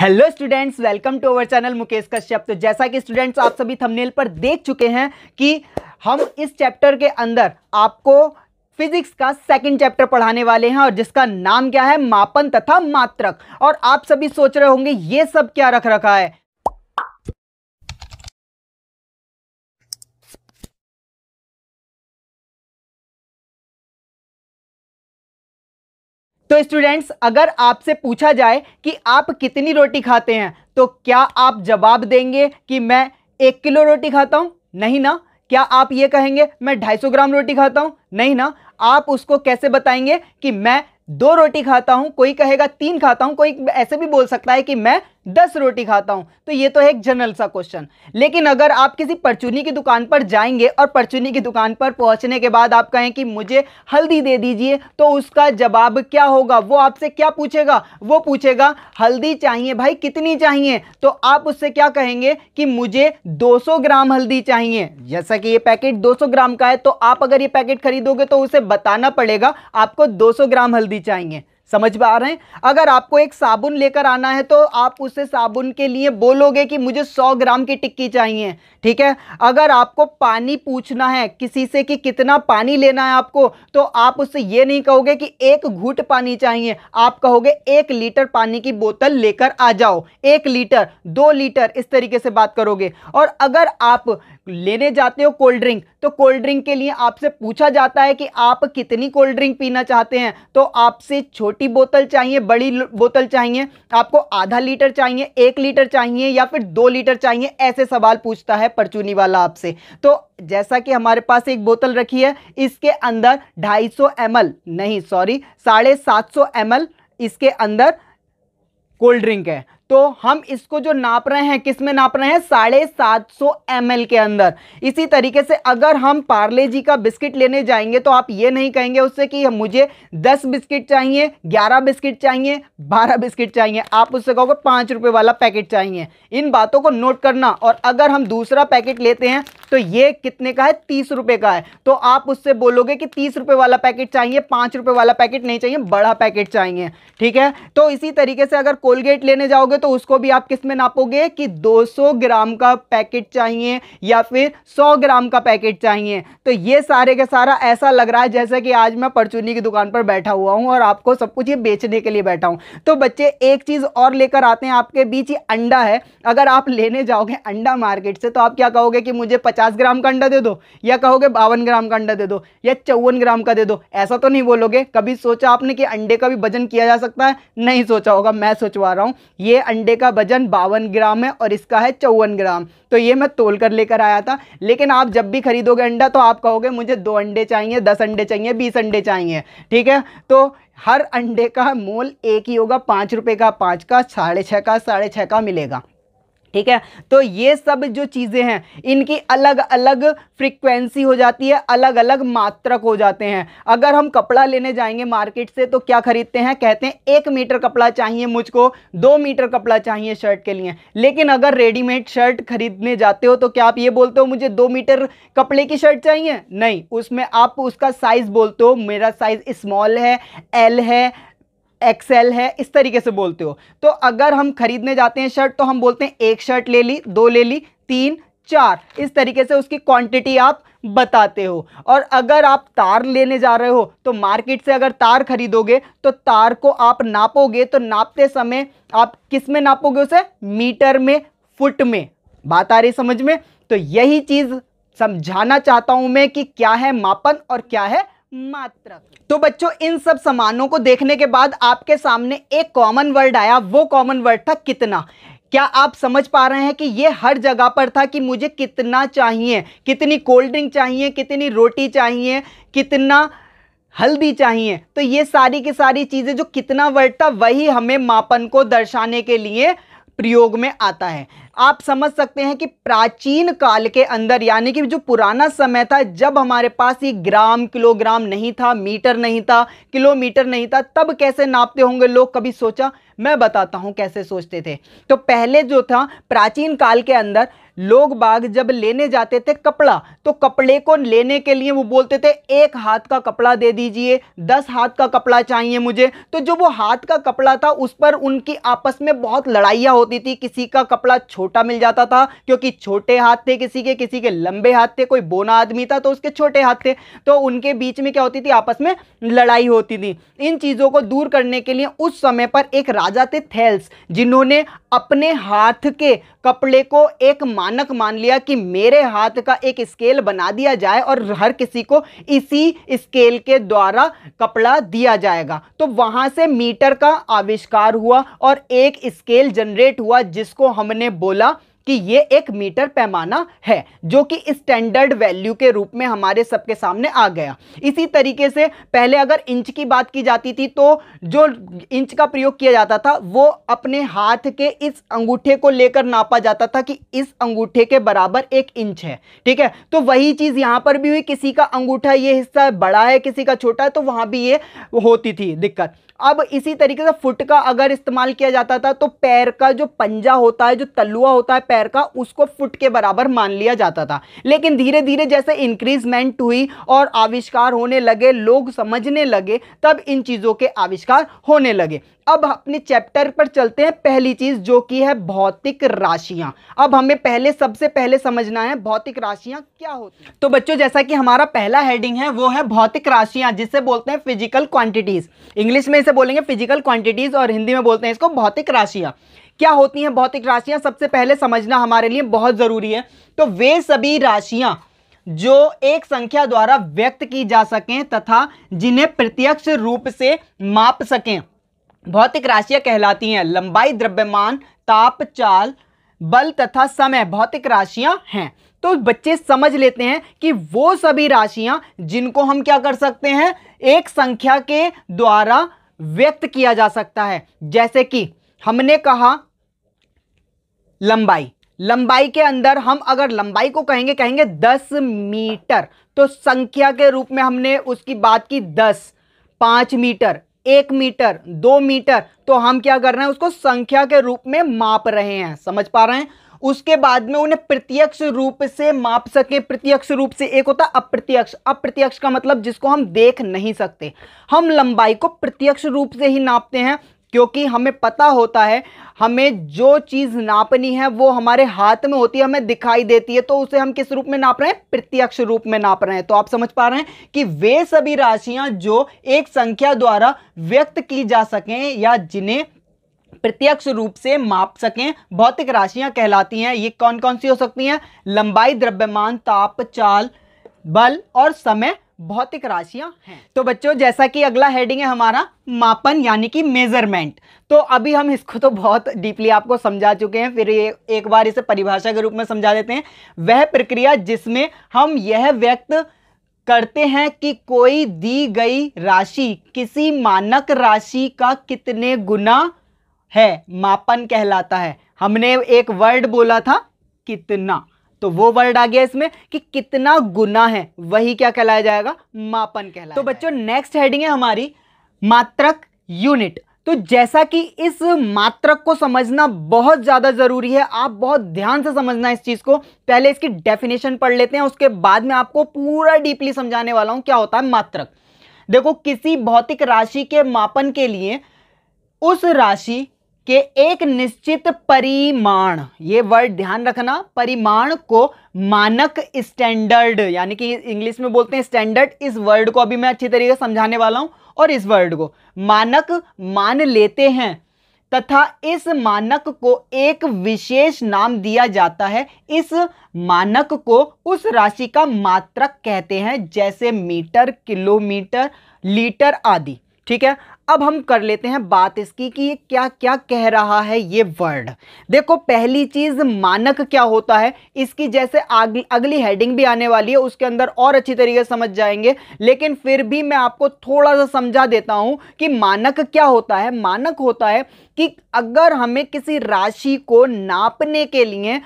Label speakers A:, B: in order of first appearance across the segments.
A: hello students welcome to our channel Mukesh Kashyap तो जैसा कि स्टूडेंट्स आप सभी थंबनेल पर देख चुके हैं कि हम इस चैप्टर के अंदर आपको फिजिक्स का सेकंड चैप्टर पढ़ाने वाले हैं और जिसका नाम क्या है मापन तथा मात्रक और आप सभी सोच रहे होंगे ये सब क्या रख रखा है तो स्टूडेंट्स अगर आपसे पूछा जाए कि आप कितनी रोटी खाते हैं तो क्या आप जवाब देंगे कि मैं एक किलो रोटी खाता हूं नहीं ना क्या आप ये कहेंगे मैं 250 ग्राम रोटी खाता हूं नहीं ना आप उसको कैसे बताएंगे कि मैं दो रोटी खाता हूं कोई कहेगा तीन खाता हूं कोई ऐसे भी बोल सकता है कि मैं दस रोटी खाता हूं तो ये तो है एक जनरल सा क्वेश्चन लेकिन अगर आप किसी परचूनी की दुकान पर जाएंगे और परचूनी की दुकान पर पहुंचने के बाद आप कहें कि मुझे हल्दी दे दीजिए तो उसका जवाब क्या होगा वो आपसे क्या पूछेगा वो पूछेगा हल्दी चाहिए भाई कितनी चाहिए तो आप उससे क्या कहेंगे कि मुझे दो ग्राम हल्दी चाहिए जैसा कि ये पैकेट दो ग्राम का है तो आप अगर ये पैकेट खरीदोगे तो उसे बताना पड़ेगा आपको दो ग्राम हल्दी चाहिए समझ पा रहे हैं अगर आपको एक साबुन लेकर आना है तो आप उसे साबुन के लिए बोलोगे कि मुझे 100 ग्राम की टिक्की चाहिए ठीक है अगर आपको पानी पूछना है किसी से कि कितना पानी लेना है आपको तो आप उससे ये नहीं कहोगे कि एक घूट पानी चाहिए आप कहोगे एक लीटर पानी की बोतल लेकर आ जाओ एक लीटर दो लीटर इस तरीके से बात करोगे और अगर आप लेने जाते हो कोल्ड ड्रिंक तो कोल्ड ड्रिंक के लिए आपसे पूछा जाता है कि आप कितनी कोल्ड ड्रिंक पीना चाहते हैं तो आपसे छोटी छोटी बोतल चाहिए बड़ी बोतल चाहिए आपको आधा लीटर चाहिए एक लीटर चाहिए या फिर दो लीटर चाहिए ऐसे सवाल पूछता है परचूनी वाला आपसे तो जैसा कि हमारे पास एक बोतल रखी है इसके अंदर 250 सौ नहीं सॉरी साढ़े सात सौ इसके अंदर कोल्ड ड्रिंक है तो हम इसको जो नाप रहे हैं किस में नाप रहे हैं साढ़े सात सौ एम के अंदर इसी तरीके से अगर हम पार्ले जी का बिस्किट लेने जाएंगे तो आप ये नहीं कहेंगे उससे कि मुझे दस बिस्किट चाहिए ग्यारह बिस्किट चाहिए बारह बिस्किट चाहिए आप उससे कहोगे पाँच रुपये वाला पैकेट चाहिए इन बातों को नोट करना और अगर हम दूसरा पैकेट लेते हैं तो ये कितने का है तीस रुपए का है तो आप उससे बोलोगे कि तीस रुपए वाला पैकेट चाहिए पांच रुपए वाला पैकेट नहीं चाहिए बड़ा पैकेट चाहिए ठीक है तो इसी तरीके से अगर कोलगेट लेने जाओगे तो उसको भी आप किस में नापोगे कि दो ग्राम का पैकेट चाहिए या फिर सौ ग्राम का पैकेट चाहिए तो ये सारे का सारा ऐसा लग रहा है जैसे कि आज मैं परचूनी की दुकान पर बैठा हुआ हूं और आपको सब कुछ ये बेचने के लिए बैठा हूं तो बच्चे एक चीज़ और लेकर आते हैं आपके बीच ये अंडा है अगर आप लेने जाओगे अंडा मार्केट से तो आप क्या कहोगे कि मुझे पचास पचास ग्राम का अंडा दे दो या कहोगे बावन ग्राम का अंडा दे दो या चौवन ग्राम का दे दो ऐसा तो नहीं बोलोगे कभी सोचा आपने कि अंडे का भी वजन किया जा सकता है नहीं सोचा होगा मैं सोचवा रहा हूँ ये अंडे का वजन बावन ग्राम है और इसका है चौवन ग्राम तो ये मैं तोल कर लेकर आया था लेकिन आप जब भी खरीदोगे अंडा तो आप कहोगे मुझे दो अंडे चाहिए दस अंडे चाहिए बीस अंडे चाहिए ठीक है तो हर अंडे का मोल एक ही होगा पाँच रुपये का पाँच का साढ़े छः का साढ़े छः का मिलेगा ठीक है तो ये सब जो चीज़ें हैं इनकी अलग अलग फ्रीक्वेंसी हो जाती है अलग अलग मात्रक हो जाते हैं अगर हम कपड़ा लेने जाएंगे मार्केट से तो क्या खरीदते हैं कहते हैं एक मीटर कपड़ा चाहिए मुझको दो मीटर कपड़ा चाहिए शर्ट के लिए लेकिन अगर रेडीमेड शर्ट खरीदने जाते हो तो क्या आप ये बोलते हो मुझे दो मीटर कपड़े की शर्ट चाहिए नहीं उसमें आप उसका साइज़ बोलते हो मेरा साइज़ स्मॉल है एल है एक्सेल है इस तरीके से बोलते हो तो अगर हम खरीदने जाते हैं शर्ट तो हम बोलते हैं एक शर्ट ले ली दो ले ली तीन चार इस तरीके से उसकी क्वांटिटी आप बताते हो और अगर आप तार लेने जा रहे हो तो मार्केट से अगर तार खरीदोगे तो तार को आप नापोगे तो नापते समय आप किस में नापोगे उसे मीटर में फुट में बात आ रही समझ में तो यही चीज़ समझाना चाहता हूँ मैं कि क्या है मापन और क्या है मात्रक तो बच्चों इन सब समानों को देखने के बाद आपके सामने एक कॉमन वर्ड आया वो कॉमन वर्ड था कितना क्या आप समझ पा रहे हैं कि ये हर जगह पर था कि मुझे कितना चाहिए कितनी कोल्ड ड्रिंक चाहिए कितनी रोटी चाहिए कितना हल्दी चाहिए तो ये सारी की सारी चीज़ें जो कितना वर्ड था वही हमें मापन को दर्शाने के लिए प्रयोग में आता है आप समझ सकते हैं कि प्राचीन काल के अंदर यानी कि जो पुराना समय था जब हमारे पास ये ग्राम किलोग्राम नहीं था मीटर नहीं था किलोमीटर नहीं था तब कैसे नापते होंगे लोग कभी सोचा मैं बताता हूं कैसे सोचते थे तो पहले जो था प्राचीन काल के अंदर लोग बाग जब लेने जाते थे कपड़ा तो कपड़े को लेने के लिए वो बोलते थे एक हाथ का कपड़ा दे दीजिए दस हाथ का कपड़ा चाहिए मुझे तो जो वो हाथ का कपड़ा था उस पर उनकी आपस में बहुत लड़ाइयाँ होती थी किसी का कपड़ा छोटा मिल जाता था क्योंकि छोटे हाथ थे किसी के किसी के लंबे हाथ थे कोई बोना आदमी था तो उसके छोटे हाथ थे तो उनके बीच में क्या होती थी आपस में लड़ाई होती थी इन चीज़ों को दूर करने के लिए उस समय पर एक राजा थे थैल्स जिन्होंने अपने हाथ के कपड़े को एक मान मानक मान लिया कि मेरे हाथ का एक स्केल बना दिया जाए और हर किसी को इसी स्केल के द्वारा कपड़ा दिया जाएगा तो वहां से मीटर का आविष्कार हुआ और एक स्केल जनरेट हुआ जिसको हमने बोला कि ये एक मीटर पैमाना है जो कि स्टैंडर्ड वैल्यू के रूप में हमारे सबके सामने आ गया इसी तरीके से पहले अगर इंच की बात की जाती थी तो जो इंच का प्रयोग किया जाता था वो अपने हाथ के इस अंगूठे को लेकर नापा जाता था कि इस अंगूठे के बराबर एक इंच है ठीक है तो वही चीज़ यहाँ पर भी हुई किसी का अंगूठा ये हिस्सा बड़ा है किसी का छोटा है तो वहाँ भी ये होती थी दिक्कत अब इसी तरीके से फुट का अगर इस्तेमाल किया जाता था तो पैर का जो पंजा होता है जो तलुआ होता है पैर का उसको फुट के बराबर मान लिया जाता था लेकिन धीरे धीरे जैसे इंक्रीजमेंट हुई और आविष्कार होने लगे लोग समझने लगे तब इन चीज़ों के आविष्कार होने लगे अब अपने चैप्टर पर चलते हैं पहली चीज जो कि है भौतिक राशियां अब हमें पहले सबसे पहले समझना है भौतिक राशियां क्या होती हैं तो बच्चों जैसा कि हमारा पहला हेडिंग है वो है भौतिक राशियां जिसे बोलते हैं फिजिकल क्वांटिटीज इंग्लिश में इसे बोलेंगे फिजिकल क्वांटिटीज और हिंदी में बोलते हैं इसको भौतिक राशियां क्या होती हैं भौतिक राशियां सबसे पहले समझना हमारे लिए बहुत ज़रूरी है तो वे सभी राशियां जो एक संख्या द्वारा व्यक्त की जा सकें तथा जिन्हें प्रत्यक्ष रूप से माप सकें भौतिक राशियां कहलाती हैं लंबाई द्रव्यमान ताप चाल बल तथा समय भौतिक राशियां हैं तो बच्चे समझ लेते हैं कि वो सभी राशियां जिनको हम क्या कर सकते हैं एक संख्या के द्वारा व्यक्त किया जा सकता है जैसे कि हमने कहा लंबाई लंबाई के अंदर हम अगर लंबाई को कहेंगे कहेंगे दस मीटर तो संख्या के रूप में हमने उसकी बात की दस पांच मीटर एक मीटर दो मीटर तो हम क्या कर रहे हैं उसको संख्या के रूप में माप रहे हैं समझ पा रहे हैं उसके बाद में उन्हें प्रत्यक्ष रूप से माप सके प्रत्यक्ष रूप से एक होता अप्रत्यक्ष अप्रत्यक्ष का मतलब जिसको हम देख नहीं सकते हम लंबाई को प्रत्यक्ष रूप से ही नापते हैं क्योंकि हमें पता होता है हमें जो चीज़ नापनी है वो हमारे हाथ में होती है हमें दिखाई देती है तो उसे हम किस रूप में नाप रहे हैं प्रत्यक्ष रूप में नाप रहे हैं तो आप समझ पा रहे हैं कि वे सभी राशियां जो एक संख्या द्वारा व्यक्त की जा सकें या जिन्हें प्रत्यक्ष रूप से माप सकें भौतिक राशियां कहलाती हैं ये कौन कौन सी हो सकती हैं लंबाई द्रव्यमान ताप चाल बल और समय भौतिक राशियां हैं तो बच्चों जैसा कि अगला हेडिंग है हमारा मापन यानी कि मेजरमेंट तो अभी हम इसको तो बहुत डीपली आपको समझा चुके हैं फिर ये एक बार इसे परिभाषा के रूप में समझा देते हैं वह प्रक्रिया जिसमें हम यह व्यक्त करते हैं कि कोई दी गई राशि किसी मानक राशि का कितने गुना है मापन कहलाता है हमने एक वर्ड बोला था कितना तो वो वर्ड आ गया इसमें कि कितना गुना है वही क्या कहलाया जाएगा मापन कहलाया तो बच्चों नेक्स्ट हेडिंग है हमारी मात्रक यूनिट तो जैसा कि इस मात्रक को समझना बहुत ज़्यादा ज़रूरी है आप बहुत ध्यान से समझना इस चीज़ को पहले इसकी डेफिनेशन पढ़ लेते हैं उसके बाद में आपको पूरा डीपली समझाने वाला हूं क्या होता है मात्रक देखो किसी भौतिक राशि के मापन के लिए उस राशि कि एक निश्चित परिमाण ये वर्ड ध्यान रखना परिमाण को मानक स्टैंडर्ड यानी कि इंग्लिश में बोलते हैं स्टैंडर्ड इस वर्ड को अभी मैं अच्छी तरीके से समझाने वाला हूं और इस वर्ड को मानक मान लेते हैं तथा इस मानक को एक विशेष नाम दिया जाता है इस मानक को उस राशि का मात्रक कहते हैं जैसे मीटर किलोमीटर लीटर आदि ठीक है अब हम कर लेते हैं बात इसकी कि ये क्या क्या कह रहा है ये वर्ड देखो पहली चीज मानक क्या होता है इसकी जैसे अगली हेडिंग भी आने वाली है उसके अंदर और अच्छी तरीके समझ जाएंगे लेकिन फिर भी मैं आपको थोड़ा सा समझा देता हूं कि मानक क्या होता है मानक होता है कि अगर हमें किसी राशि को नापने के लिए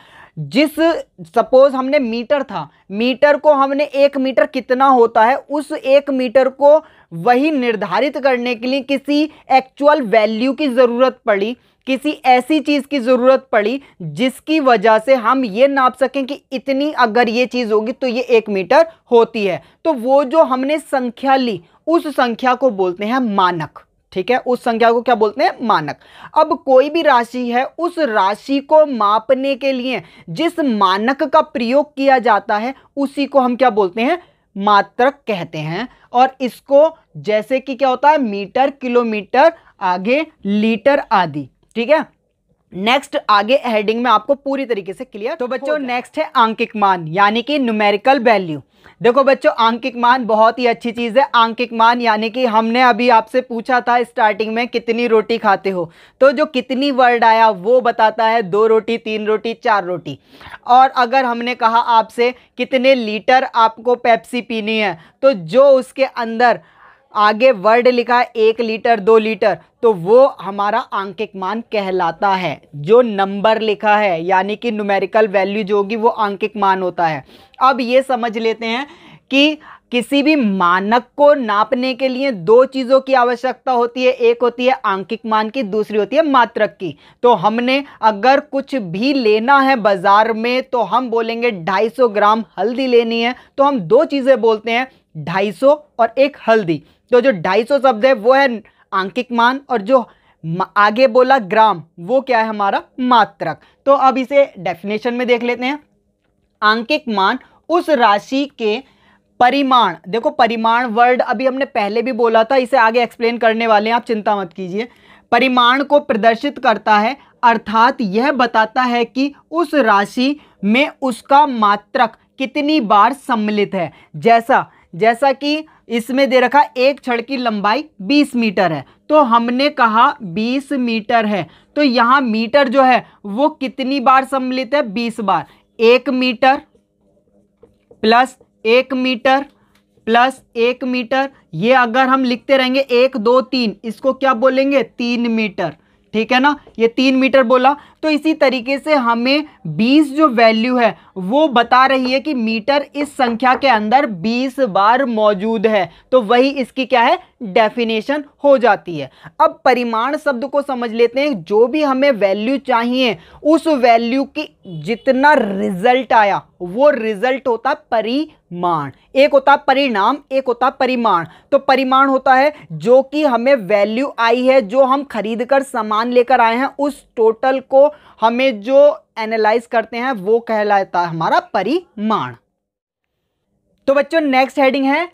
A: जिस सपोज हमने मीटर था मीटर को हमने एक मीटर कितना होता है उस एक मीटर को वही निर्धारित करने के लिए किसी एक्चुअल वैल्यू की ज़रूरत पड़ी किसी ऐसी चीज़ की ज़रूरत पड़ी जिसकी वजह से हम ये नाप सकें कि इतनी अगर ये चीज़ होगी तो ये एक मीटर होती है तो वो जो हमने संख्या ली उस संख्या को बोलते हैं मानक ठीक है उस संख्या को क्या बोलते हैं मानक अब कोई भी राशि है उस राशि को मापने के लिए जिस मानक का प्रयोग किया जाता है उसी को हम क्या बोलते हैं मात्रक कहते हैं और इसको जैसे कि क्या होता है मीटर किलोमीटर आगे लीटर आदि ठीक है नेक्स्ट आगे हेडिंग में आपको पूरी तरीके से क्लियर तो बच्चों नेक्स्ट है आंकिक मान यानी कि न्यूमेरिकल वैल्यू देखो बच्चों आंकिक मान बहुत ही अच्छी चीज़ है आंकिक मान यानी कि हमने अभी आपसे पूछा था स्टार्टिंग में कितनी रोटी खाते हो तो जो कितनी वर्ड आया वो बताता है दो रोटी तीन रोटी चार रोटी और अगर हमने कहा आपसे कितने लीटर आपको पेप्सी पीनी है तो जो उसके अंदर आगे वर्ड लिखा है एक लीटर दो लीटर तो वो हमारा आंकिक मान कहलाता है जो नंबर लिखा है यानी कि न्यूमेरिकल वैल्यू जो होगी वो आंकिक मान होता है अब ये समझ लेते हैं कि किसी भी मानक को नापने के लिए दो चीज़ों की आवश्यकता होती है एक होती है आंकिक मान की दूसरी होती है मात्रक की तो हमने अगर कुछ भी लेना है बाज़ार में तो हम बोलेंगे 250 ग्राम हल्दी लेनी है तो हम दो चीज़ें बोलते हैं 250 और एक हल्दी तो जो ढाई सौ शब्द है वो है आंकिक मान और जो आगे बोला ग्राम वो क्या है हमारा मात्रक तो अब इसे डेफिनेशन में देख लेते हैं आंकिक मान उस राशि के परिमाण देखो परिमाण वर्ड अभी हमने पहले भी बोला था इसे आगे एक्सप्लेन करने वाले हैं आप चिंता मत कीजिए परिमाण को प्रदर्शित करता है अर्थात यह बताता है कि उस राशि में उसका मात्रक कितनी बार सम्मिलित है जैसा जैसा कि इसमें दे रखा एक छड़ की लंबाई 20 मीटर है तो हमने कहा 20 मीटर है तो यहाँ मीटर जो है वो कितनी बार सम्मिलित है 20 बार एक मीटर प्लस एक मीटर प्लस एक मीटर ये अगर हम लिखते रहेंगे एक दो तीन इसको क्या बोलेंगे तीन मीटर ठीक है ना ये तीन मीटर बोला तो इसी तरीके से हमें बीस जो वैल्यू है वो बता रही है कि मीटर इस संख्या के अंदर बीस बार मौजूद है तो वही इसकी क्या है डेफिनेशन हो जाती है अब परिमाण शब्द को समझ लेते हैं जो भी हमें वैल्यू चाहिए उस वैल्यू की जितना रिजल्ट आया वो रिजल्ट होता है परि माण एक होता है परिणाम एक होता है परिमाण तो परिमाण होता है जो कि हमें वैल्यू आई है जो हम खरीद कर सामान लेकर आए हैं उस टोटल को हमें जो एनालाइज करते हैं वो कहलाता है हमारा परिमाण तो बच्चों नेक्स्ट हेडिंग है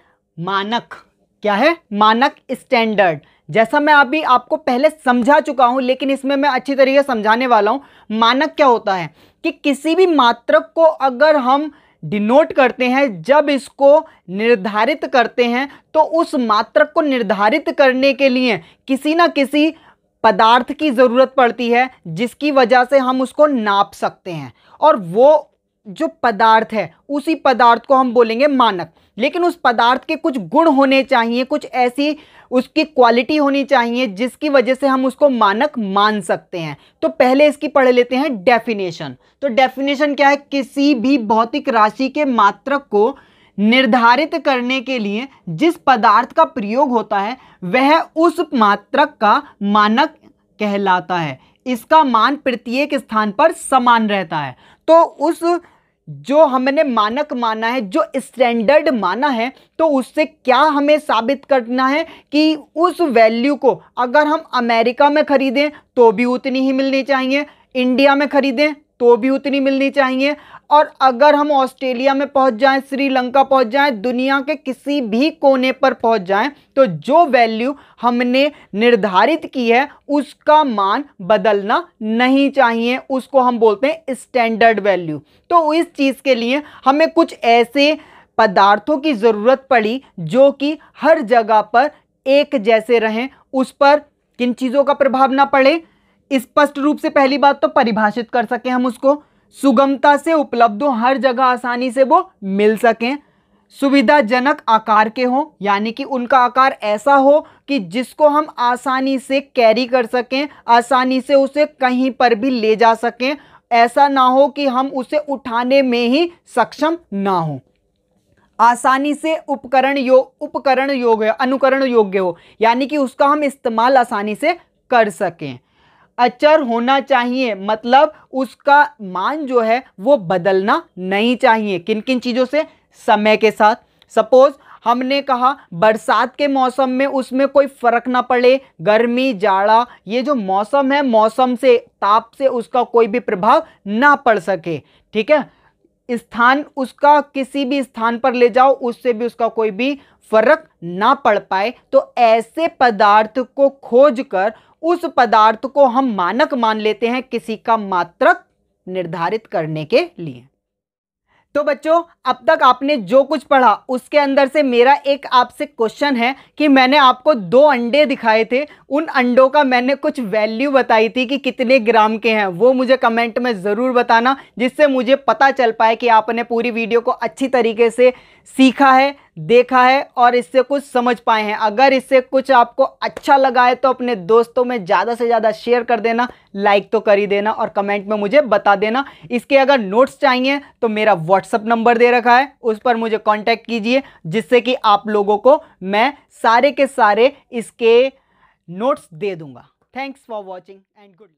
A: मानक क्या है मानक स्टैंडर्ड जैसा मैं अभी आपको पहले समझा चुका हूं लेकिन इसमें मैं अच्छी तरीके समझाने वाला हूं मानक क्या होता है कि किसी भी मात्रक को अगर हम डिनोट करते हैं जब इसको निर्धारित करते हैं तो उस मात्रक को निर्धारित करने के लिए किसी ना किसी पदार्थ की ज़रूरत पड़ती है जिसकी वजह से हम उसको नाप सकते हैं और वो जो पदार्थ है उसी पदार्थ को हम बोलेंगे मानक लेकिन उस पदार्थ के कुछ गुण होने चाहिए कुछ ऐसी उसकी क्वालिटी होनी चाहिए जिसकी वजह से हम उसको मानक मान सकते हैं तो पहले इसकी पढ़ लेते हैं डेफिनेशन तो डेफिनेशन क्या है किसी भी भौतिक राशि के मात्रक को निर्धारित करने के लिए जिस पदार्थ का प्रयोग होता है वह उस मात्रक का मानक कहलाता है इसका मान प्रत्येक स्थान पर समान रहता है तो उस जो हमने मानक माना है जो स्टैंडर्ड माना है तो उससे क्या हमें साबित करना है कि उस वैल्यू को अगर हम अमेरिका में ख़रीदें तो भी उतनी ही मिलनी चाहिए इंडिया में ख़रीदें तो भी उतनी मिलनी चाहिए और अगर हम ऑस्ट्रेलिया में पहुंच जाएं श्रीलंका पहुंच जाएं दुनिया के किसी भी कोने पर पहुंच जाएं तो जो वैल्यू हमने निर्धारित की है उसका मान बदलना नहीं चाहिए उसको हम बोलते हैं स्टैंडर्ड वैल्यू तो इस चीज़ के लिए हमें कुछ ऐसे पदार्थों की ज़रूरत पड़ी जो कि हर जगह पर एक जैसे रहें उस पर किन चीज़ों का प्रभाव ना पड़े स्पष्ट रूप से पहली बात तो परिभाषित कर सकें हम उसको सुगमता से उपलब्ध हो हर जगह आसानी से वो मिल सकें सुविधाजनक आकार के हों यानी कि उनका आकार ऐसा हो कि जिसको हम आसानी से कैरी कर सकें आसानी से उसे कहीं पर भी ले जा सकें ऐसा ना हो कि हम उसे उठाने में ही सक्षम ना हो आसानी से उपकरण यो उपकरण योग्य अनुकरण योग्य हो यानी कि उसका हम इस्तेमाल आसानी से कर सकें अचर होना चाहिए मतलब उसका मान जो है वो बदलना नहीं चाहिए किन किन चीज़ों से समय के साथ सपोज हमने कहा बरसात के मौसम में उसमें कोई फर्क ना पड़े गर्मी जाड़ा ये जो मौसम है मौसम से ताप से उसका कोई भी प्रभाव ना पड़ सके ठीक है स्थान उसका किसी भी स्थान पर ले जाओ उससे भी उसका कोई भी फर्क ना पड़ पाए तो ऐसे पदार्थ को खोजकर उस पदार्थ को हम मानक मान लेते हैं किसी का मात्रक निर्धारित करने के लिए तो बच्चों अब तक आपने जो कुछ पढ़ा उसके अंदर से मेरा एक आपसे क्वेश्चन है कि मैंने आपको दो अंडे दिखाए थे उन अंडों का मैंने कुछ वैल्यू बताई थी कि कितने ग्राम के हैं वो मुझे कमेंट में ज़रूर बताना जिससे मुझे पता चल पाए कि आपने पूरी वीडियो को अच्छी तरीके से सीखा है देखा है और इससे कुछ समझ पाए हैं अगर इससे कुछ आपको अच्छा लगा है तो अपने दोस्तों में ज़्यादा से ज़्यादा शेयर कर देना लाइक तो कर ही देना और कमेंट में मुझे बता देना इसके अगर नोट्स चाहिए तो मेरा व्हाट्सअप नंबर दे रखा है उस पर मुझे कांटेक्ट कीजिए जिससे कि आप लोगों को मैं सारे के सारे इसके नोट्स दे दूँगा thanks for watching and good